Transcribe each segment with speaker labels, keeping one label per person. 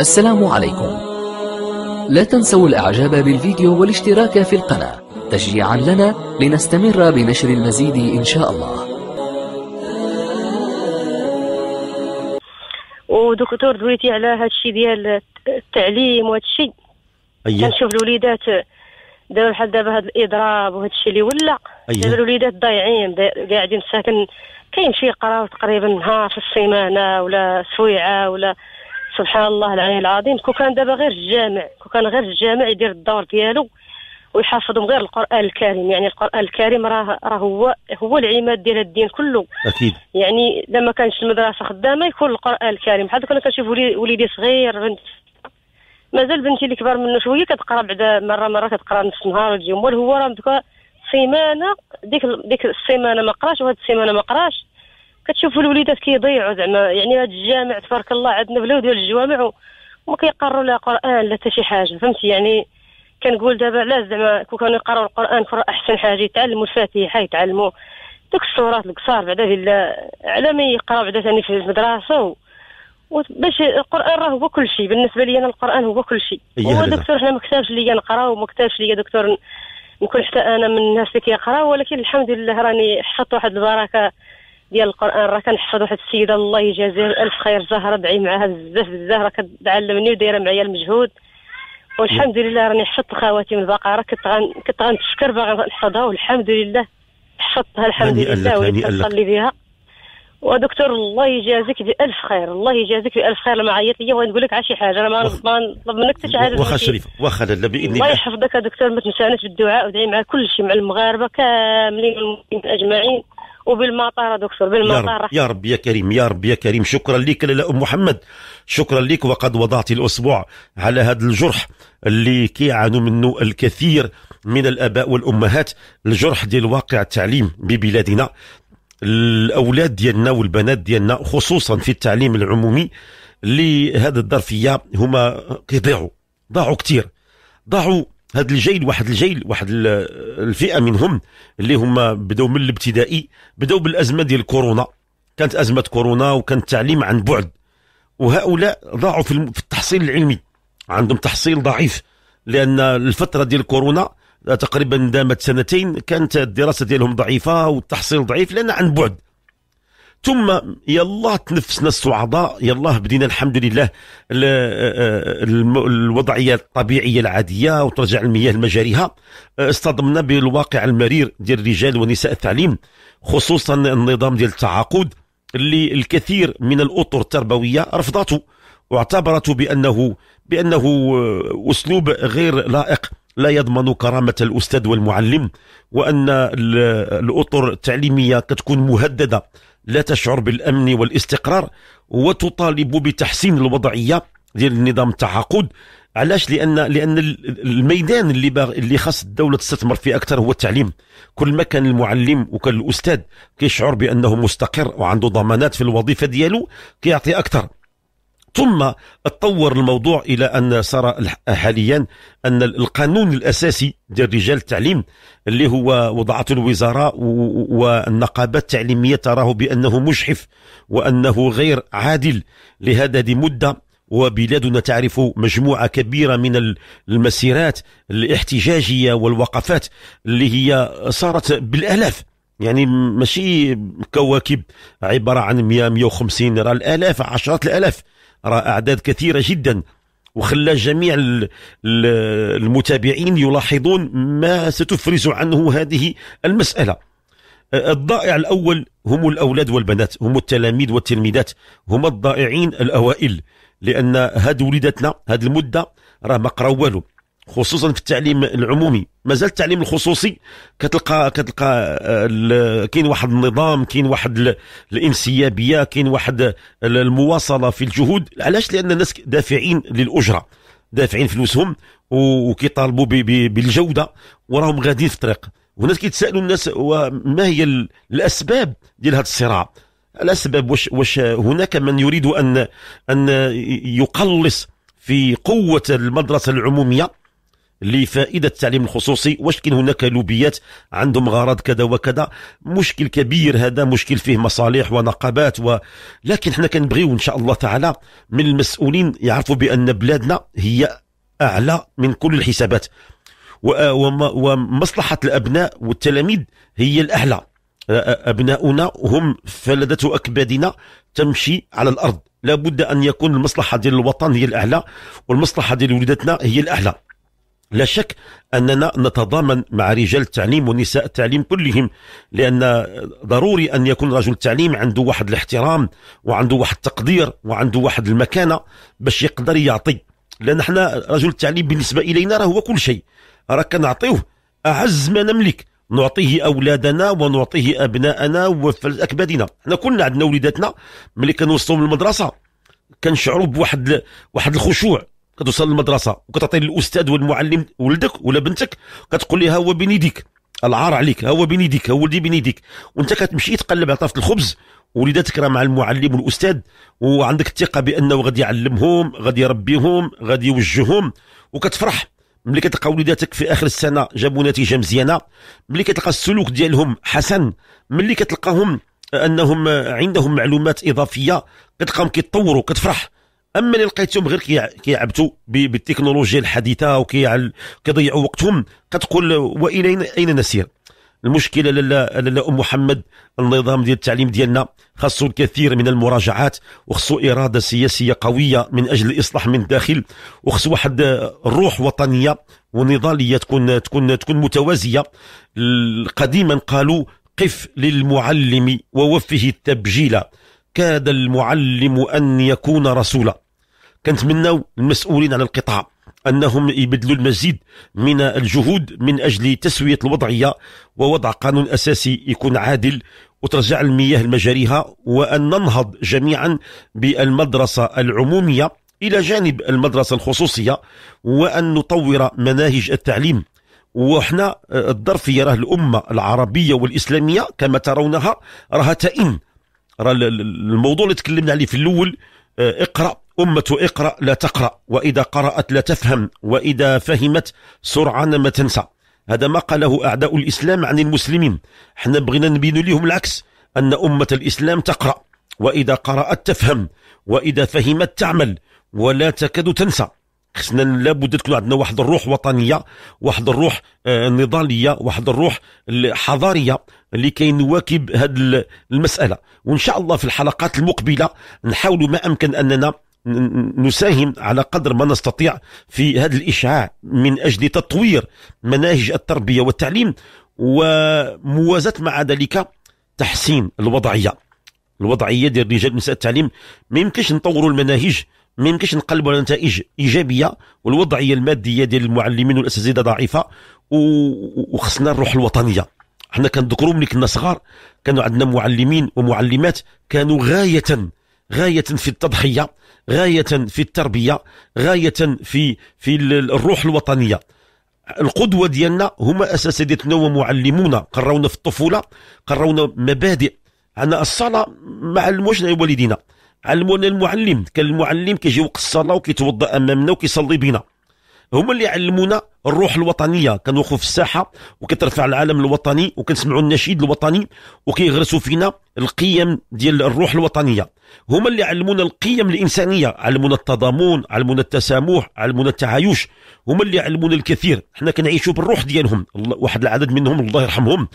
Speaker 1: السلام عليكم لا تنسوا الاعجاب بالفيديو والاشتراك في القناة تشجيعا لنا لنستمر بنشر المزيد ان شاء الله ودكتور دويتي على هذا الشيء ديال التعليم وهذا الشيء أيه. كنشوف الوليدات دابا بحال دابا هذا الاضراب وهذا الشيء اللي ولا أيه. دابا الوليدات ضايعين قاعدين ساكن كيمشي يقراو تقريبا نهار في السيمانه ولا سويعه ولا سبحان الله العلي العظيم كون كان دابا غير الجامع كون كان غير الجامع يدير الدور ديالو ويحافظهم غير القران الكريم يعني القران الكريم راه راه هو هو العماد ديال الدين كله اكيد يعني لما كانش المدرسه خدامه يكون القران الكريم بحال انا كنشوف وليدي صغير بنت مازال بنتي اللي كبر منه شويه كتقرا بعدا مره مره كتقرا نص نهار وتجي هو راه سيمانه ديك ديك السيمانه ما قراش وهاد السيمانه ما قراش كتشوفوا الوليدات كيضيعوا زعما يعني هذا الجامع تبارك الله عندنا بلاو ديال الجوامع وما كيقروا لا قران لا حتى شي حاجه فهمتي يعني كنقول دابا لا زعما كون كانوا يقراوا القران فرا احسن حاجه يتعلموا الفاتحه يتعلموا دوك السورات القصار بعدا الا على ما يقراو بعدا ثاني في المدرسه و... باش القران راه هو كل شيء بالنسبه لي انا القران هو كل شيء هو دكتور حنا ما كتبش ليا نقرا وما كتبش ليا دكتور نكون حتى انا من الناس اللي كيقراو ولكن الحمد لله راني حط واحد البركه ديال القران راه كنحفظ واحد السيده الله يجازيها الف خير زهره دعي معاها بزاف بزاف راه كتعلمني ودايره معايا المجهود والحمد لله راني حفظت خواتي من البقره كنت غن... كنت غنتشكر باغي نحفظها والحمد لله حفظتها الحمد لله ونصلي بها ودكتور الله يجازيك بألف خير الله يجازيك بألف خير لما عيط لي ونقول لك على شي حاجه انا ما وخ... نطلب منك حتى شي حاجه واخا شريف
Speaker 2: واخا لاله باذن الله الله
Speaker 1: يحفظك يا دكتور ما تنساناش بالدعاء ودعي مع كل شيء مع المغاربه كاملين اجمعين وبالمطار دكتور بالمطار
Speaker 2: يا رب يا كريم يا رب يا كريم شكرا لك لاله ام محمد شكرا لك وقد وضعت الاسبوع على هذا الجرح اللي كيعانوا منه الكثير من الاباء والامهات الجرح ديال واقع التعليم ببلادنا الاولاد ديالنا والبنات ديالنا خصوصا في التعليم العمومي لهذه الظرفيه هما كيضيعوا ضاعوا كثير ضاعوا هذا الجيل واحد الجيل واحد الفئه منهم اللي هما بداو من الابتدائي بداو بالازمه ديال كورونا كانت ازمه كورونا وكان التعليم عن بعد وهؤلاء ضاعوا في التحصيل العلمي عندهم تحصيل ضعيف لان الفتره ديال كورونا تقريبا دامت سنتين كانت الدراسه ديالهم ضعيفه والتحصيل ضعيف لان عن بعد ثم يلا تنفسنا الصعداء يلا بدينا الحمد لله آه، آه، الوضعيه الطبيعيه العاديه وترجع المياه لمجاريها آه، اصطدمنا بالواقع المرير ديال الرجال ونساء التعليم خصوصا النظام ديال التعاقد اللي الكثير من الاطر التربويه رفضته واعتبرته بانه بانه اسلوب غير لائق لا يضمن كرامة الأستاذ والمعلم وأن الأطر التعليمية كتكون مهددة لا تشعر بالأمن والاستقرار وتطالب بتحسين الوضعية ديال النظام التعاقد علاش لان لان الميدان اللي باغ اللي خاص الدوله تستثمر فيه اكثر هو التعليم كل ما كان المعلم وكان الاستاذ كيشعر بانه مستقر وعنده ضمانات في الوظيفه ديالو كيعطي اكثر ثم تطور الموضوع الى ان صار حاليا ان القانون الاساسي ديال رجال التعليم اللي هو وضعته الوزاره والنقابات التعليميه تراه بانه مجحف وانه غير عادل لهذا مده وبلادنا تعرف مجموعة كبيرة من المسيرات الاحتجاجية والوقفات اللي هي صارت بالآلاف يعني ماشي كواكب عبارة عن 100 150 راه الآلاف عشرات الآلاف راه اعداد كثيره جدا وخلى جميع المتابعين يلاحظون ما ستفرز عنه هذه المساله الضائع الاول هم الاولاد والبنات هم التلاميذ والتلميذات هم الضائعين الاوائل لان هاد وليداتنا هاد المده راه ما قراو والو خصوصا في التعليم العمومي مازال التعليم الخصوصي كتلقى كتلقى آه، كاين واحد النظام كاين واحد الانسيابيه كاين واحد المواصله في الجهود علاش لان الناس دافعين للاجره دافعين فلوسهم وكيطالبوا بالجوده وراهم غاديين في الطريق وناس كيتسالوا الناس وما هي الاسباب ديال هذا الصراع الاسباب واش واش هناك من يريد ان ان يقلص في قوه المدرسه العموميه لفائدة التعليم الخصوصي واش كاين هناك لوبيات عندهم غرض كذا وكذا مشكل كبير هذا مشكل فيه مصالح ونقابات و... لكن حنا كنبغيو إن شاء الله تعالى من المسؤولين يعرفوا بأن بلادنا هي أعلى من كل الحسابات ومصلحة الأبناء والتلاميذ هي الأعلى أبناؤنا هم فلدة أكبادنا تمشي على الأرض لابد أن يكون المصلحة ديال الوطن هي الأعلى والمصلحة ديال وليداتنا هي الأعلى لا شك أننا نتضامن مع رجال التعليم ونساء التعليم كلهم لأن ضروري أن يكون رجل التعليم عنده واحد الاحترام وعنده واحد التقدير وعنده واحد المكانة باش يقدر يعطي لأن احنا رجل التعليم بالنسبة إلينا راه هو كل شيء راه كنعطيوه أعز ما نملك نعطيه أولادنا ونعطيه أبناءنا وأكبادنا احنا كلنا عندنا وليداتنا ملي كنوصلوا من المدرسة كنشعروا بواحد واحد الخشوع كتوصل للمدرسه وكتعطي للاستاذ والمعلم ولدك ولا بنتك كتقول لها هو بين يديك العار عليك هو بين يديك هو ولدي بين يديك وانت كتمشي تقلب على طرف الخبز وليداتك راه مع المعلم والاستاذ وعندك الثقه بانه غادي يعلمهم غادي يربيهم غادي يوجههم وكتفرح ملي كتلقى وليداتك في اخر السنه جابوا نتيجه مزيانه ملي كتلقى السلوك ديالهم حسن ملي كتلقاهم انهم عندهم معلومات اضافيه كتلقاهم كيتطوروا كتفرح اما اللي لقيتهم غير كيعبتوا بالتكنولوجيا الحديثه وكيضيعوا وقتهم كتقول والى اين نسير المشكله لالا لالا ام محمد النظام ديال التعليم ديالنا خاصو الكثير من المراجعات وخصو اراده سياسيه قويه من اجل الاصلاح من الداخل وخصو واحد الروح وطنيه ونضاليه تكون تكون تكون متوازيه قديما قالوا قف للمعلم ووفه التبجيل كاد المعلم أن يكون رسولا كنتمناو المسؤولين على القطاع أنهم يبذلوا المزيد من الجهود من أجل تسوية الوضعية ووضع قانون أساسي يكون عادل وترجع المياه لمجاريها وأن ننهض جميعا بالمدرسة العمومية إلى جانب المدرسة الخصوصية وأن نطور مناهج التعليم وحنا الظرفية راه الأمة العربية والإسلامية كما ترونها راها تئن راه الموضوع اللي تكلمنا عليه في الاول آه، اقرا امه اقرا لا تقرا واذا قرات لا تفهم واذا فهمت سرعان ما تنسى هذا ما قاله اعداء الاسلام عن المسلمين حنا بغينا نبين لهم العكس ان امه الاسلام تقرا واذا قرات تفهم واذا فهمت تعمل ولا تكاد تنسى خصنا لابد تكون عندنا واحد الروح وطنيه واحد الروح آه، نضاليه واحد الروح حضاريه لكي نواكب هذه المساله وان شاء الله في الحلقات المقبله نحاول ما امكن اننا نساهم على قدر ما نستطيع في هذا الاشعاع من اجل تطوير مناهج التربيه والتعليم وموازاه مع ذلك تحسين الوضعيه الوضعيه ديال رجال ونساء التعليم ما يمكنش نطوروا المناهج ما يمكنش نقلبوا على نتائج ايجابيه والوضعيه الماديه ديال المعلمين والاساتذه ضعيفه وخصنا الروح الوطنيه حنا كنذكروا ملي كنا صغار كانوا عندنا معلمين ومعلمات كانوا غايه غايه في التضحيه غايه في التربيه غايه في في الروح الوطنيه القدوه ديالنا هما اساتذتنا ومعلمونا قرونا في الطفوله قرونا مبادئ عندنا الصلاه ما علموشنا والدينا علمونا المعلم كان المعلم كيجي وقت الصلاه وكيتوضا امامنا وكيصلي بنا هما اللي علمونا الروح الوطنيه كنوقفوا في الساحه وكترفع العالم الوطني وكنسمعوا النشيد الوطني وكيغرسوا فينا القيم ديال الروح الوطنيه هما اللي علمونا القيم الانسانيه علمونا التضامن علمونا التسامح علمونا التعايش هما اللي علمونا الكثير حنا كنعيشوا بالروح ديالهم واحد العدد منهم الله يرحمهم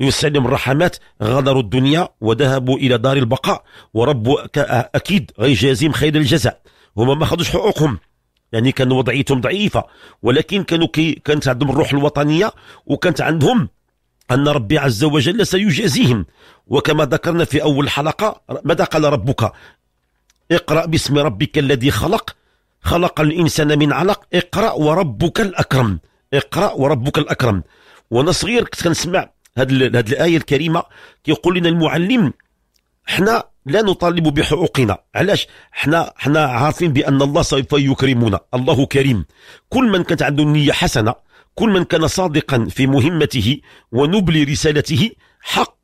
Speaker 2: يوسع الرحمات غادروا الدنيا وذهبوا الى دار البقاء وربك اكيد غيجازيهم خير الجزاء هما ما خدوش حقوقهم يعني كان وضعيتهم ضعيفه ولكن كانوا كي كانت عندهم الروح الوطنيه وكانت عندهم أن ربي عز وجل سيجازيهم وكما ذكرنا في أول حلقة ماذا قال ربك اقرأ باسم ربك الذي خلق خلق الإنسان من علق اقرأ وربك الأكرم اقرأ وربك الأكرم وأنا صغير كنت كنسمع هذه الآية الكريمة كيقول لنا المعلم حنا لا نطالب بحقوقنا علاش حنا حنا عارفين بان الله سوف يكرمنا الله كريم كل من كانت عنده نيه حسنه كل من كان صادقا في مهمته ونبل رسالته حق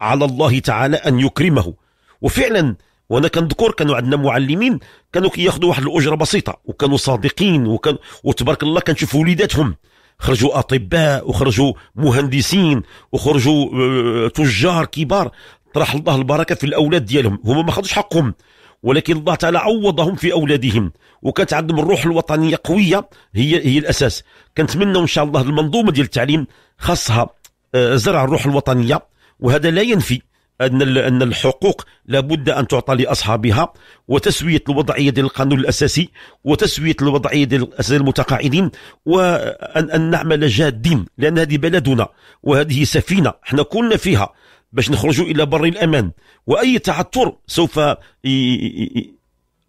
Speaker 2: على الله تعالى ان يكرمه وفعلا وانا كنذكر كانوا عندنا معلمين كانوا كياخذوا واحد الاجره بسيطه وكانوا صادقين وكان وتبارك الله كنشوف وليداتهم خرجوا اطباء وخرجوا مهندسين وخرجوا آه، تجار كبار طرح الله البركه في الاولاد ديالهم هما ما خدوش حقهم ولكن الله تعالى عوضهم في اولادهم وكانت عندهم الروح الوطنيه قويه هي هي الاساس كنتمنى ان شاء الله المنظومه ديال التعليم خاصها آه، زرع الروح الوطنيه وهذا لا ينفي ان ان الحقوق لابد ان تعطى لاصحابها وتسويه الوضعيه ديال القانون الاساسي وتسويه الوضعيه ديال المتقاعدين وان ان نعمل جادين لان هذه بلدنا وهذه سفينه احنا كلنا فيها باش نخرجوا الى بر الامان واي تعثر سوف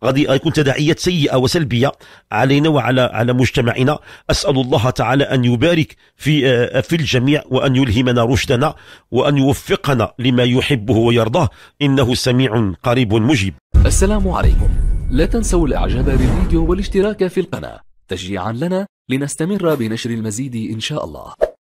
Speaker 2: غادي يكون تداعيات سيئه وسلبيه علينا وعلى على مجتمعنا اسال الله تعالى ان يبارك في آه، في الجميع وان يلهمنا رشدنا وان يوفقنا لما يحبه ويرضاه انه سميع قريب مجيب السلام عليكم لا تنسوا الاعجاب بالفيديو والاشتراك
Speaker 1: في القناه تشجيعا لنا لنستمر بنشر المزيد ان شاء الله